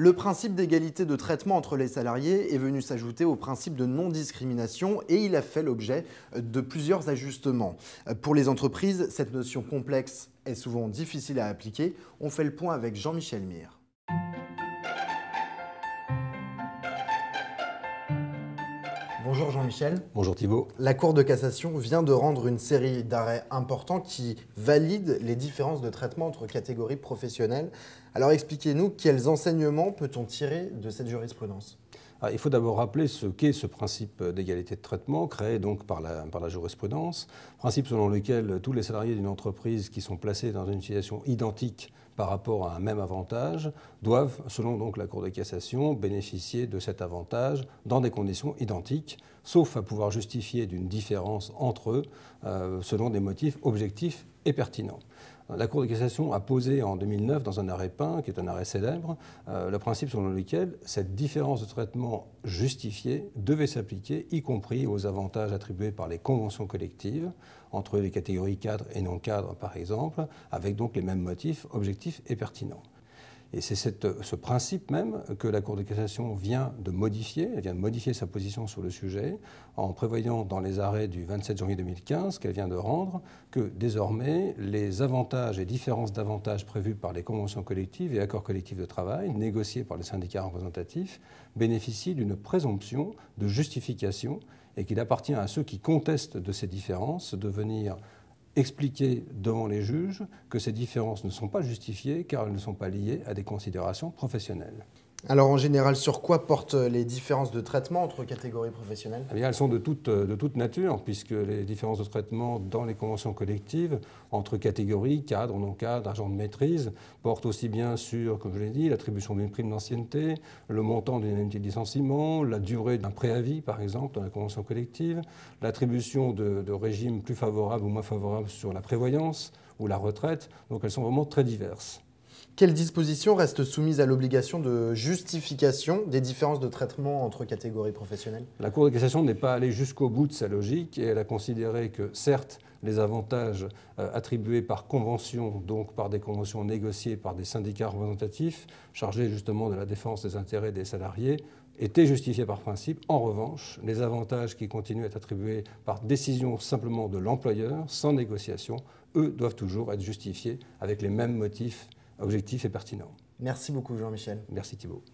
Le principe d'égalité de traitement entre les salariés est venu s'ajouter au principe de non-discrimination et il a fait l'objet de plusieurs ajustements. Pour les entreprises, cette notion complexe est souvent difficile à appliquer. On fait le point avec Jean-Michel Mire. Bonjour Jean-Michel. Bonjour Thibault. La Cour de cassation vient de rendre une série d'arrêts importants qui valident les différences de traitement entre catégories professionnelles. Alors expliquez-nous quels enseignements peut-on tirer de cette jurisprudence ah, il faut d'abord rappeler ce qu'est ce principe d'égalité de traitement, créé donc par la, par la jurisprudence, principe selon lequel tous les salariés d'une entreprise qui sont placés dans une situation identique par rapport à un même avantage doivent, selon donc la Cour de cassation, bénéficier de cet avantage dans des conditions identiques, sauf à pouvoir justifier d'une différence entre eux euh, selon des motifs objectifs et pertinents. La Cour de cassation a posé en 2009, dans un arrêt peint, qui est un arrêt célèbre, euh, le principe selon lequel cette différence de traitement justifiée devait s'appliquer, y compris aux avantages attribués par les conventions collectives, entre les catégories cadres et non cadres, par exemple, avec donc les mêmes motifs, objectifs et pertinents. Et c'est ce principe même que la Cour de cassation vient de modifier, elle vient de modifier sa position sur le sujet en prévoyant dans les arrêts du 27 janvier 2015 qu'elle vient de rendre que désormais les avantages et différences d'avantages prévus par les conventions collectives et accords collectifs de travail négociés par les syndicats représentatifs bénéficient d'une présomption de justification et qu'il appartient à ceux qui contestent de ces différences de venir expliquer devant les juges que ces différences ne sont pas justifiées car elles ne sont pas liées à des considérations professionnelles. Alors en général, sur quoi portent les différences de traitement entre catégories professionnelles eh Elles sont euh, de toute, nature, puisque les différences de traitement dans les conventions collectives, entre catégories, cadres, non-cadres, agents de maîtrise, portent aussi bien sur, comme je l'ai dit, l'attribution d'une prime d'ancienneté, le montant d'une indemnité de licenciement, la durée d'un préavis, par exemple, dans la convention collective, l'attribution de régimes plus favorables ou moins favorables sur la prévoyance ou la retraite. Donc elles sont vraiment très diverses. Quelles dispositions restent soumises à l'obligation de justification des différences de traitement entre catégories professionnelles La Cour de cassation n'est pas allée jusqu'au bout de sa logique et elle a considéré que, certes, les avantages euh, attribués par convention, donc par des conventions négociées par des syndicats représentatifs, chargés justement de la défense des intérêts des salariés, étaient justifiés par principe. En revanche, les avantages qui continuent à être attribués par décision simplement de l'employeur, sans négociation, eux doivent toujours être justifiés avec les mêmes motifs objectif et pertinent. Merci beaucoup Jean-Michel. Merci Thibault.